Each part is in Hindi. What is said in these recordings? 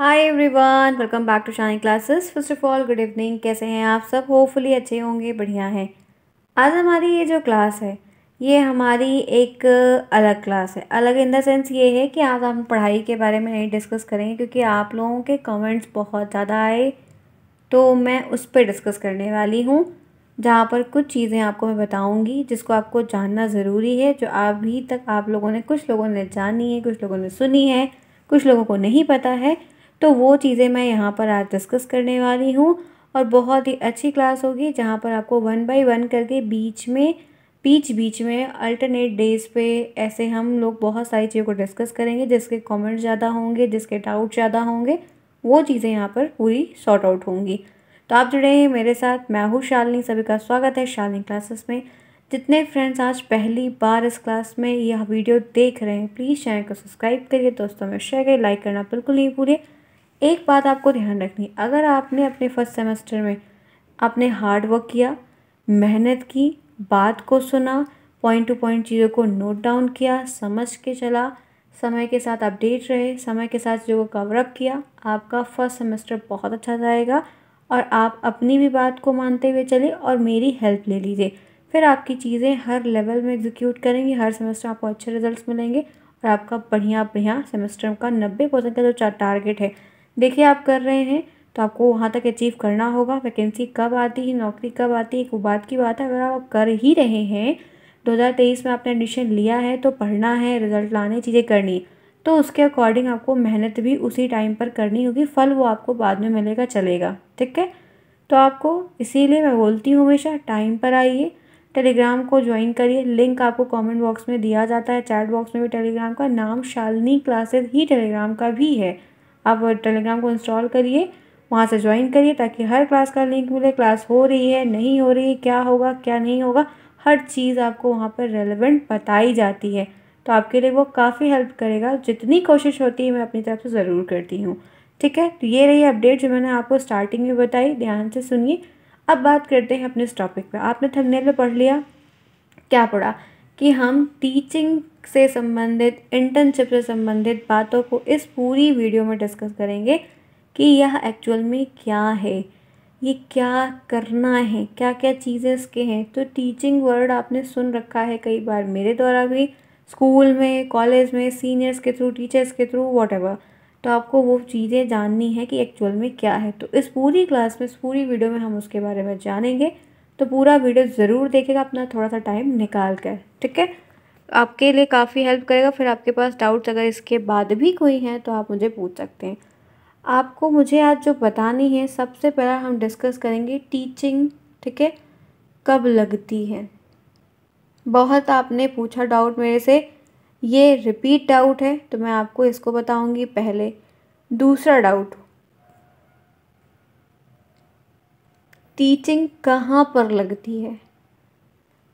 hi everyone welcome back to Shine classes first of all good evening कैसे हैं आप सब होपफुली अच्छे होंगे बढ़िया हैं आज हमारी ये जो क्लास है ये हमारी एक अलग क्लास है अलग इन द सेंस ये है कि आज हम पढ़ाई के बारे में नहीं डिस्कस करेंगे क्योंकि आप लोगों के कमेंट्स बहुत ज़्यादा आए तो मैं उस पर डिस्कस करने वाली हूँ जहाँ पर कुछ चीज़ें आपको मैं बताऊँगी जिसको आपको जानना ज़रूरी है जो अभी तक आप लोगों ने कुछ लोगों ने जानी है कुछ लोगों ने सुनी है कुछ लोगों को नहीं पता है तो वो चीज़ें मैं यहाँ पर आज डिस्कस करने वाली हूँ और बहुत ही अच्छी क्लास होगी जहाँ पर आपको वन बाई वन करके बीच में बीच बीच में अल्टरनेट डेज पे ऐसे हम लोग बहुत सारी चीज़ों को डिस्कस करेंगे जिसके कमेंट ज़्यादा होंगे जिसके डाउट ज़्यादा होंगे वो चीज़ें यहाँ पर पूरी शॉर्ट आउट होंगी तो आप जुड़े हैं मेरे साथ मैं हूँ शालिनी सभी का स्वागत है शालिनी क्लासेस में जितने फ्रेंड्स आज पहली बार इस क्लास में यह वीडियो देख रहे हैं प्लीज़ चैनल को सब्सक्राइब करिए दोस्तों में शेयर करिए लाइक करना बिल्कुल नहीं भूलिए एक बात आपको ध्यान रखनी अगर आपने अपने फर्स्ट सेमेस्टर में आपने हार्ड वर्क किया मेहनत की बात को सुना पॉइंट टू पॉइंट चीज़ों को नोट डाउन किया समझ के चला समय के साथ अपडेट रहे समय के साथ चीज़ों को कवरअप किया आपका फर्स्ट सेमेस्टर बहुत अच्छा जाएगा और आप अपनी भी बात को मानते हुए चले और मेरी हेल्प ले लीजिए फिर आपकी चीज़ें हर लेवल में एग्जीक्यूट करेंगी हर सेमेस्टर आपको अच्छे रिजल्ट्स मिलेंगे और आपका बढ़िया बढ़िया सेमेस्टर का नब्बे परसेंट का जो टारगेट है देखिए आप कर रहे हैं तो आपको वहाँ तक अचीव करना होगा वैकेंसी कब आती है नौकरी कब आती है वो बात की बात है अगर आप कर ही रहे हैं 2023 में आपने एडमिशन लिया है तो पढ़ना है रिजल्ट लाने चीज़ें करनी तो उसके अकॉर्डिंग आपको मेहनत भी उसी टाइम पर करनी होगी फल वो आपको बाद में मिलेगा चलेगा ठीक है तो आपको इसीलिए मैं बोलती हूँ हमेशा टाइम पर आइए टेलीग्राम को ज्वाइन करिए लिंक आपको कमेंट बॉक्स में दिया जाता है चैट बॉक्स में भी टेलीग्राम का नाम शालिनी क्लासेस ही टेलीग्राम का भी है आप टेलीग्राम को इंस्टॉल करिए वहाँ से ज्वाइन करिए ताकि हर क्लास का लिंक मिले क्लास हो रही है नहीं हो रही है क्या होगा क्या नहीं होगा हर चीज़ आपको वहाँ पर रेलिवेंट बताई जाती है तो आपके लिए वो काफ़ी हेल्प करेगा जितनी कोशिश होती है मैं अपनी तरफ से ज़रूर करती हूँ ठीक है तो ये रही अपडेट जो मैंने आपको स्टार्टिंग में बताई ध्यान से सुनिए अब बात करते हैं अपने इस टॉपिक पर आपने थंबनेल में पढ़ लिया क्या पढ़ा कि हम टीचिंग से संबंधित इंटर्नशिप से संबंधित बातों को इस पूरी वीडियो में डिस्कस करेंगे कि यह एक्चुअल में क्या है ये क्या करना है क्या क्या चीज़ें इसके हैं तो टीचिंग वर्ड आपने सुन रखा है कई बार मेरे द्वारा भी स्कूल में कॉलेज में सीनियर्स के थ्रू टीचर्स के थ्रू वॉट तो आपको वो चीज़ें जाननी है कि एक्चुअल में क्या है तो इस पूरी क्लास में इस पूरी वीडियो में हम उसके बारे में जानेंगे तो पूरा वीडियो ज़रूर देखेगा अपना थोड़ा सा टाइम निकाल कर ठीक है आपके लिए काफ़ी हेल्प करेगा फिर आपके पास डाउट्स अगर इसके बाद भी कोई हैं तो आप मुझे पूछ सकते हैं आपको मुझे आज जो बतानी है सबसे पहला हम डिस्कस करेंगे टीचिंग ठीक है कब लगती है बहुत आपने पूछा डाउट मेरे से ये रिपीट डाउट है तो मैं आपको इसको बताऊंगी पहले दूसरा डाउट टीचिंग कहाँ पर लगती है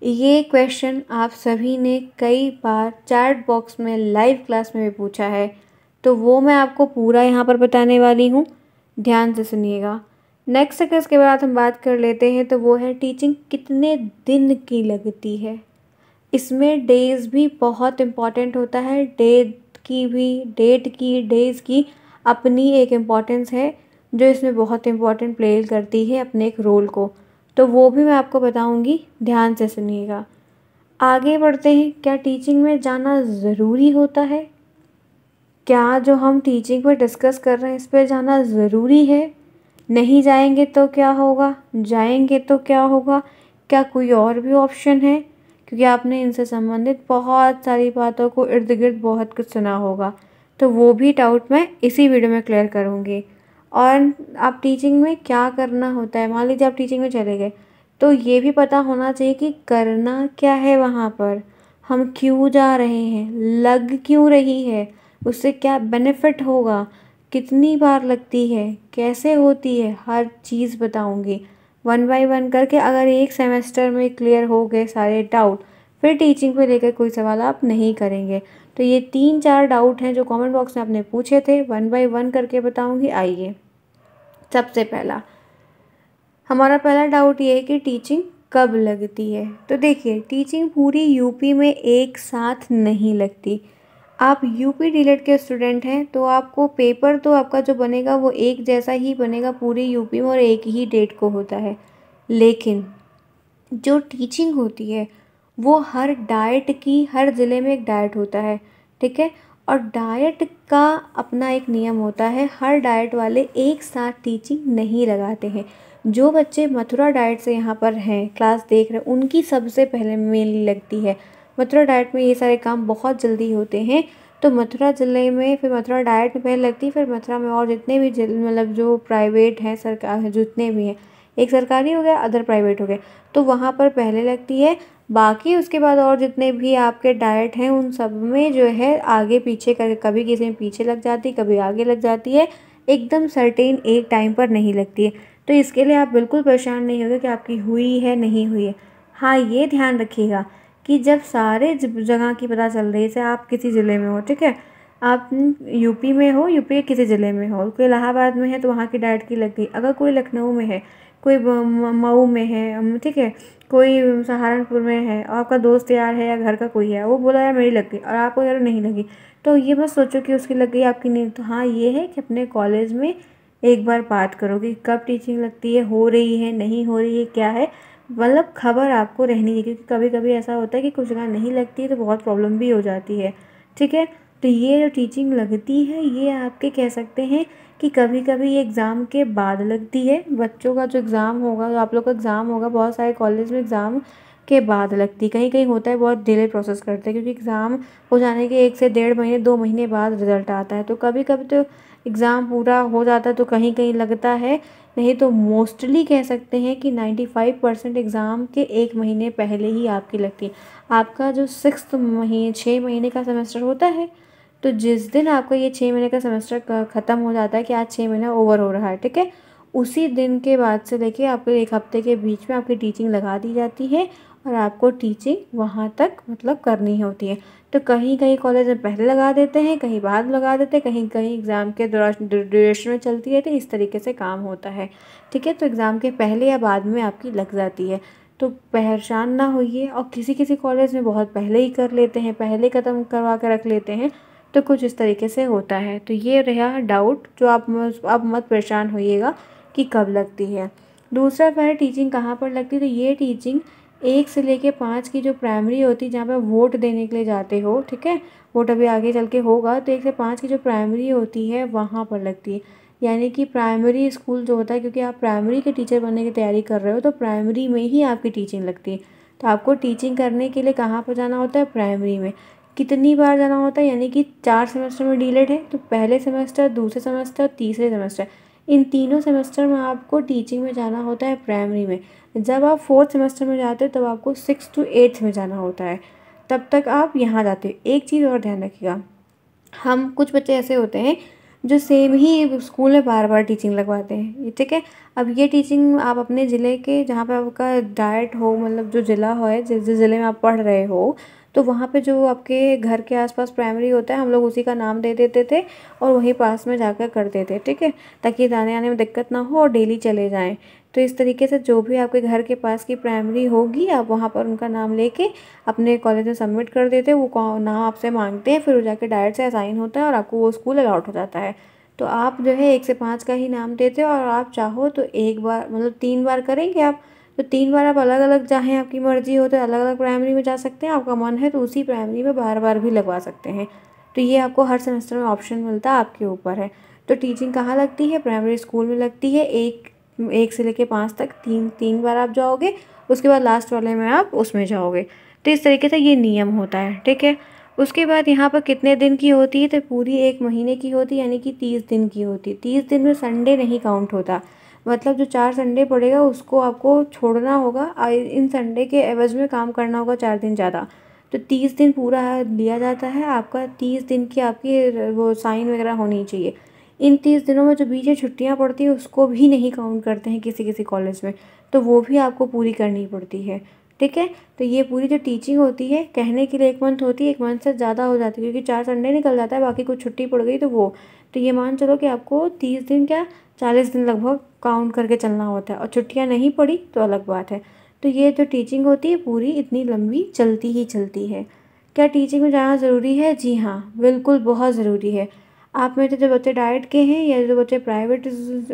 ये क्वेश्चन आप सभी ने कई बार चैट बॉक्स में लाइव क्लास में भी पूछा है तो वो मैं आपको पूरा यहाँ पर बताने वाली हूँ ध्यान से सुनिएगा नेक्स्ट अगर इसके बाद हम बात कर लेते हैं तो वो है टीचिंग कितने दिन की लगती है इसमें डेज़ भी बहुत इम्पॉर्टेंट होता है डे की भी डेट की डेज़ की अपनी एक इम्पॉर्टेंस है जो इसमें बहुत इम्पॉर्टेंट प्ले करती है अपने एक रोल को तो वो भी मैं आपको बताऊंगी ध्यान से सुनिएगा आगे बढ़ते हैं क्या टीचिंग में जाना ज़रूरी होता है क्या जो हम टीचिंग पर डिस्कस कर रहे हैं इस पर जाना ज़रूरी है नहीं जाएंगे तो क्या होगा जाएंगे तो क्या होगा क्या कोई और भी ऑप्शन है क्योंकि आपने इनसे संबंधित बहुत सारी बातों को इर्द गिर्द बहुत कुछ सुना होगा तो वो भी डाउट मैं इसी वीडियो में क्लियर करूँगी और आप टीचिंग में क्या करना होता है मान लीजिए आप टीचिंग में चले गए तो ये भी पता होना चाहिए कि करना क्या है वहाँ पर हम क्यों जा रहे हैं लग क्यों रही है उससे क्या बेनिफिट होगा कितनी बार लगती है कैसे होती है हर चीज़ बताऊँगी वन बाय वन करके अगर एक सेमेस्टर में क्लियर हो गए सारे डाउट फिर टीचिंग पे लेकर कोई सवाल आप नहीं करेंगे तो ये तीन चार डाउट हैं जो कमेंट बॉक्स में आपने पूछे थे वन बाय वन करके बताऊंगी आइए सबसे पहला हमारा पहला डाउट ये है कि टीचिंग कब लगती है तो देखिए टीचिंग पूरी यूपी में एक साथ नहीं लगती आप यूपी डीलेट के स्टूडेंट हैं तो आपको पेपर तो आपका जो बनेगा वो एक जैसा ही बनेगा पूरे यूपी में और एक ही डेट को होता है लेकिन जो टीचिंग होती है वो हर डाइट की हर ज़िले में एक डाइट होता है ठीक है और डाइट का अपना एक नियम होता है हर डाइट वाले एक साथ टीचिंग नहीं लगाते हैं जो बच्चे मथुरा डाइट से यहाँ पर हैं क्लास देख रहे हैं उनकी सबसे पहले मेल लगती है मथुरा डाइट में ये सारे काम बहुत जल्दी होते हैं तो मथुरा ज़िले में फिर मथुरा डाइट में पहले लगती है फिर मथुरा में और जितने भी मतलब जो प्राइवेट हैं सरकार है जितने भी हैं एक सरकारी हो गया अदर प्राइवेट हो गया तो वहाँ पर पहले लगती है बाकी उसके बाद और जितने भी आपके डाइट हैं उन सब में जो है आगे पीछे कर कभी किसी में पीछे लग जाती कभी आगे लग जाती है एकदम सर्टेन एक टाइम पर नहीं लगती है तो इसके लिए आप बिल्कुल परेशान नहीं होंगे कि आपकी हुई है नहीं हुई है हाँ ये ध्यान रखिएगा कि जब सारे जगह की पता चल रही है जैसे आप किसी ज़िले में हो ठीक है आप यूपी में हो यूपी के किसी ज़िले में हो कोई इलाहाबाद में है तो वहाँ की डाइट की लग गई अगर कोई लखनऊ में है कोई मऊ में है ठीक है कोई सहारनपुर में है आपका दोस्त यार है या घर का कोई है वो बोला यार मेरी लग गई और आपको यार नहीं लगी तो ये मत सोचो कि उसकी लग गई आपकी नहीं तो हाँ ये है कि अपने कॉलेज में एक बार बात करो कि कब टीचिंग लगती है हो रही है नहीं हो रही है क्या है मतलब खबर आपको रहनी है क्योंकि कभी कभी ऐसा होता है कि कुछ जगह नहीं लगती है तो बहुत प्रॉब्लम भी हो जाती है ठीक है तो ये जो टीचिंग लगती है ये आपके कह सकते हैं कि कभी कभी ये एग्ज़ाम के बाद लगती है बच्चों का जो एग्ज़ाम होगा जो आप लोग का एग्ज़ाम होगा बहुत सारे कॉलेज में एग्ज़ाम के बाद लगती कहीं कहीं होता है बहुत डिले प्रोसेस करते हैं क्योंकि एग्ज़ाम हो जाने के एक से डेढ़ महीने दो महीने बाद रिज़ल्ट आता है तो कभी कभी तो एग्ज़ाम पूरा हो जाता है तो कहीं कहीं लगता है नहीं तो मोस्टली कह सकते हैं कि नाइन्टी फाइव परसेंट एग्ज़ाम के एक महीने पहले ही आपकी लगती है आपका जो सिक्स महीने छः महीने का सेमेस्टर होता है तो जिस दिन आपका ये छः महीने का सेमेस्टर ख़त्म हो जाता है कि आज छः महीना ओवर हो रहा है ठीक है उसी दिन के बाद से लेके आपको एक हफ्ते के बीच में आपकी टीचिंग लगा दी जाती है और आपको टीचिंग वहाँ तक मतलब करनी होती है तो कहीं कहीं कॉलेज में पहले लगा देते हैं कहीं बाद लगा देते हैं कहीं कहीं एग्ज़ाम के दौरान ड्यूरेशन में चलती है तो इस तरीके से काम होता है ठीक है तो एग्ज़ाम के पहले या बाद में आपकी लग जाती है तो परेशान ना होइए और किसी किसी कॉलेज में बहुत पहले ही कर लेते हैं पहले ख़त्म करवा कर रख लेते हैं तो कुछ इस तरीके से होता है तो ये रहा डाउट जो आप अब मत परेशान होइएगा कि कब लगती है दूसरा पैर टीचिंग कहाँ पर लगती है तो ये टीचिंग एक से लेके पाँच की जो प्राइमरी होती है जहाँ पर वोट देने के लिए जाते हो ठीक है वोट अभी आगे चल के होगा तो एक से पाँच की जो प्राइमरी होती है वहाँ पर लगती है यानी कि प्राइमरी स्कूल जो होता है क्योंकि आप प्राइमरी के टीचर बनने की तैयारी कर रहे हो तो प्राइमरी में ही आपकी टीचिंग लगती है तो आपको टीचिंग करने के लिए कहाँ पर जाना होता है प्राइमरी में कितनी बार जाना होता है यानी कि चार सेमेस्टर में डीलेट है तो पहले सेमेस्टर दूसरे सेमेस्टर तीसरे सेमेस्टर इन तीनों सेमेस्टर में आपको टीचिंग में जाना होता है प्राइमरी में जब आप फोर्थ सेमेस्टर में जाते हो तब आपको सिक्स टू एट्थ में जाना होता है तब तक आप यहाँ जाते हो एक चीज़ और ध्यान रखिएगा हम कुछ बच्चे ऐसे होते हैं जो सेम ही स्कूल में बार बार टीचिंग लगवाते हैं ठीक है अब ये टीचिंग आप अपने ज़िले के जहाँ पर आपका डाइट हो मतलब जो ज़िला हो जिस जिस ज़िले में आप पढ़ रहे हो तो वहाँ पे जो आपके घर के आसपास प्राइमरी होता है हम लोग उसी का नाम दे देते थे और वहीं पास में जाकर करते थे ठीक है ताकि जाने आने में दिक्कत ना हो और डेली चले जाएँ तो इस तरीके से जो भी आपके घर के पास की प्राइमरी होगी आप वहाँ पर उनका नाम लेके अपने कॉलेज में सबमिट कर देते वो नाम आपसे मांगते हैं फिर वो जाके डायरेक्ट से असाइन होता है और आपको वो स्कूल अलाउट हो जाता है तो आप जो है एक से पाँच का ही नाम देते हो और आप चाहो तो एक बार मतलब तीन बार करेंगे आप तो तीन बार आप अलग अलग चाहें आपकी मर्ज़ी हो तो अलग अलग प्राइमरी में जा सकते हैं आपका मन है तो उसी प्राइमरी में बार बार भी लगवा सकते हैं तो ये आपको हर सेमेस्टर में ऑप्शन मिलता है आपके ऊपर है तो टीचिंग कहाँ लगती है प्राइमरी स्कूल में लगती है एक एक से लेके पाँच तक तीन तीन बार आप जाओगे उसके बाद लास्ट वाले में आप उसमें जाओगे तो इस तरीके से ये नियम होता है ठीक है उसके बाद यहाँ पर कितने दिन की होती है तो पूरी एक महीने की होती है यानी कि तीस दिन की होती है तीस दिन में संडे नहीं काउंट होता मतलब जो चार संडे पड़ेगा उसको आपको छोड़ना होगा इन संडे के एवज़ में काम करना होगा चार दिन ज़्यादा तो तीस दिन पूरा लिया जाता है आपका तीस दिन की आपकी वो साइन वगैरह होनी चाहिए इन तीस दिनों में जो बीच में छुट्टियाँ पड़ती हैं उसको भी नहीं काउंट करते हैं किसी किसी कॉलेज में तो वो भी आपको पूरी करनी पड़ती है ठीक है तो ये पूरी जो टीचिंग होती है कहने के लिए एक मंथ होती है एक मंथ से ज़्यादा हो जाती है क्योंकि चार संडे निकल जाता है बाकी कुछ छुट्टी पड़ गई तो वो तो ये मान चलो कि आपको तीस दिन क्या चालीस दिन लगभग काउंट करके चलना होता है और छुट्टियाँ नहीं पड़ी तो अलग बात है तो ये जो टीचिंग होती है पूरी इतनी लंबी चलती ही चलती है क्या टीचिंग में जाना ज़रूरी है जी हाँ बिल्कुल बहुत ज़रूरी है आप में तो जो बच्चे डाइट के हैं या जो बच्चे प्राइवेट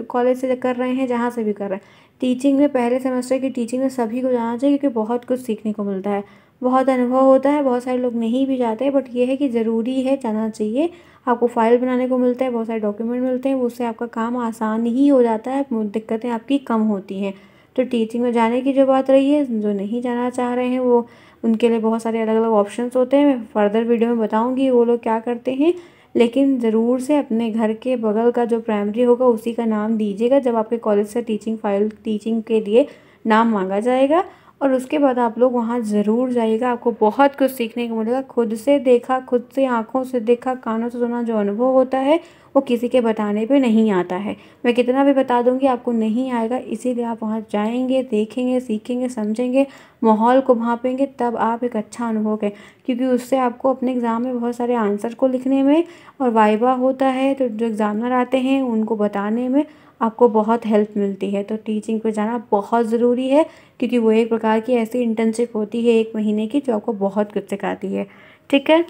कॉलेज से कर रहे हैं जहाँ से भी कर रहे हैं टीचिंग में पहले सेमेस्टर की टीचिंग में सभी को जाना चाहिए क्योंकि बहुत कुछ सीखने को मिलता है बहुत अनुभव होता है बहुत सारे लोग नहीं भी जाते बट ये है कि ज़रूरी है जाना चाहिए आपको फाइल बनाने को मिलता है बहुत सारे डॉक्यूमेंट मिलते हैं उससे आपका काम आसान ही हो जाता है दिक्कतें आपकी कम होती हैं तो टीचिंग में जाने की जो बात रही है जो नहीं जाना चाह रहे हैं वो उनके लिए बहुत सारे अलग अलग ऑप्शंस होते हैं मैं फर्दर वीडियो में बताऊंगी वो लोग क्या करते हैं लेकिन ज़रूर से अपने घर के बगल का जो प्राइमरी होगा उसी का नाम दीजिएगा जब आपके कॉलेज से टीचिंग फाइल टीचिंग के लिए नाम मांगा जाएगा और उसके बाद आप लोग वहाँ ज़रूर जाइएगा आपको बहुत कुछ सीखने को मिलेगा खुद से देखा खुद से आँखों से देखा कानों से सुना जो अनुभव होता है वो किसी के बताने पे नहीं आता है मैं कितना भी बता दूँगी आपको नहीं आएगा इसीलिए आप वहाँ जाएंगे देखेंगे सीखेंगे समझेंगे माहौल को भापेंगे तब आप एक अच्छा अनुभव करें क्योंकि उससे आपको अपने एग्ज़ाम में बहुत सारे आंसर को लिखने में और वाइवा होता है तो जो एग्जामर आते हैं उनको बताने में आपको बहुत हेल्प मिलती है तो टीचिंग पे जाना बहुत ज़रूरी है क्योंकि वो एक प्रकार की ऐसी इंटर्नशिप होती है एक महीने की जो आपको बहुत कुछ सिखाती है ठीक है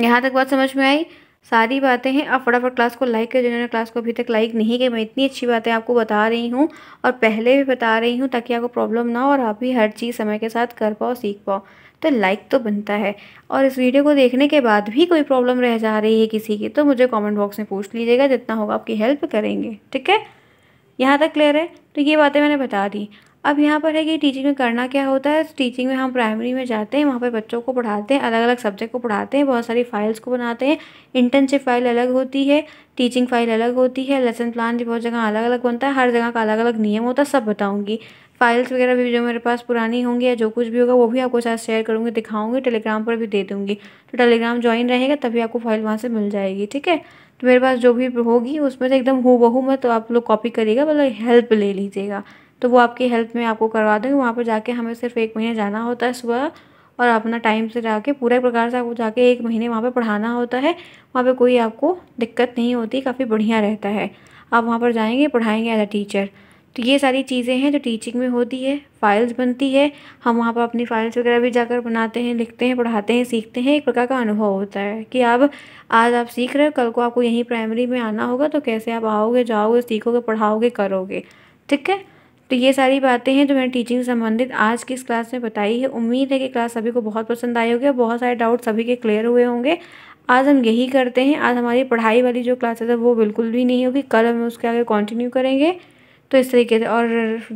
यहाँ तक बात समझ में आई सारी बातें हैं आप फटाफट क्लास को लाइक करें जिन्होंने क्लास को अभी तक लाइक नहीं किया मैं इतनी अच्छी बातें आपको बता रही हूँ और पहले भी बता रही हूँ ताकि आपको प्रॉब्लम ना हो और आप भी हर चीज़ समय के साथ कर पाओ सीख पाओ तो लाइक तो बनता है और इस वीडियो को देखने के बाद भी कोई प्रॉब्लम रह जा रही है किसी की तो मुझे कमेंट बॉक्स में पूछ लीजिएगा जितना होगा आपकी हेल्प करेंगे ठीक है यहाँ तक क्लियर है तो ये बातें मैंने बता दी अब यहाँ पर है कि टीचिंग में करना क्या होता है टीचिंग में हम प्राइमरी में जाते हैं वहाँ पर बच्चों को पढ़ाते हैं अलग अलग सब्जेक्ट को पढ़ाते हैं बहुत सारी फाइल्स को बनाते हैं इंटर्नशिप फाइल अलग होती है टीचिंग फाइल अलग होती है लेसन प्लान भी बहुत जगह अलग अलग बनता है हर जगह का अलग अलग नियम होता है सब बताऊँगी फाइल्स वगैरह भी जो मेरे पास पुरानी होंगी या जो कुछ भी होगा वो भी आपको साथ शेयर करूँगी दिखाऊँगी टेलीग्राम पर भी दे दूँगी तो टेलीग्राम ज्वाइन रहेगा तभी आपको फाइल वहाँ से मिल जाएगी ठीक है तो मेरे पास जो भी होगी उसमें से एकदम हु बहू मैं तो आप लोग कॉपी करिएगा मतलब हेल्प ले लीजिएगा तो वो आपकी हेल्प में आपको करवा देंगे वहाँ पर जाके हमें सिर्फ एक महीने जाना होता है सुबह और अपना टाइम से जाके पूरे प्रकार से आपको जाके एक महीने वहाँ पर पढ़ाना होता है वहाँ पे कोई आपको दिक्कत नहीं होती काफ़ी बढ़िया रहता है आप वहाँ पर जाएंगे पढ़ाएंगे एज अ टीचर तो ये सारी चीज़ें हैं जो टीचिंग में होती है फाइल्स बनती है हम वहाँ पर अपनी फाइल्स वगैरह भी जाकर बनाते हैं लिखते हैं पढ़ाते हैं सीखते हैं एक प्रकार का अनुभव होता है कि आप आज आप सीख रहे हो कल को आपको यहीं प्राइमरी में आना होगा तो कैसे आप आओगे जाओगे सीखोगे पढ़ाओगे करोगे ठीक है तो ये सारी बातें हैं जो मैंने टीचिंग संबंधित आज की इस क्लास में बताई है उम्मीद है कि क्लास सभी को बहुत पसंद आई होगी बहुत सारे डाउट सभी के क्लियर हुए होंगे आज हम यही करते हैं आज हमारी पढ़ाई वाली जो क्लासेस है वो बिल्कुल भी नहीं होगी कल हम उसके आगे कंटिन्यू करेंगे तो इस तरीके से और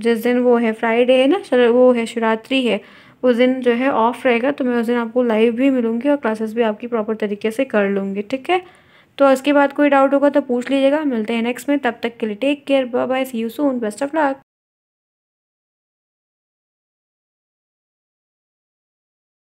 जिस दिन वो है फ्राइडे है ना वो है शिवरात्रि है उस दिन जो है ऑफ रहेगा तो मैं उस दिन आपको लाइव भी मिलूँगी और क्लासेस भी आपकी प्रॉपर तरीके से कर लूँगी ठीक है तो इसके बाद कोई डाउट होगा तो पूछ लीजिएगा मिलते हैं नेक्स्ट में तब तक के लिए take care bye see you soon best of luck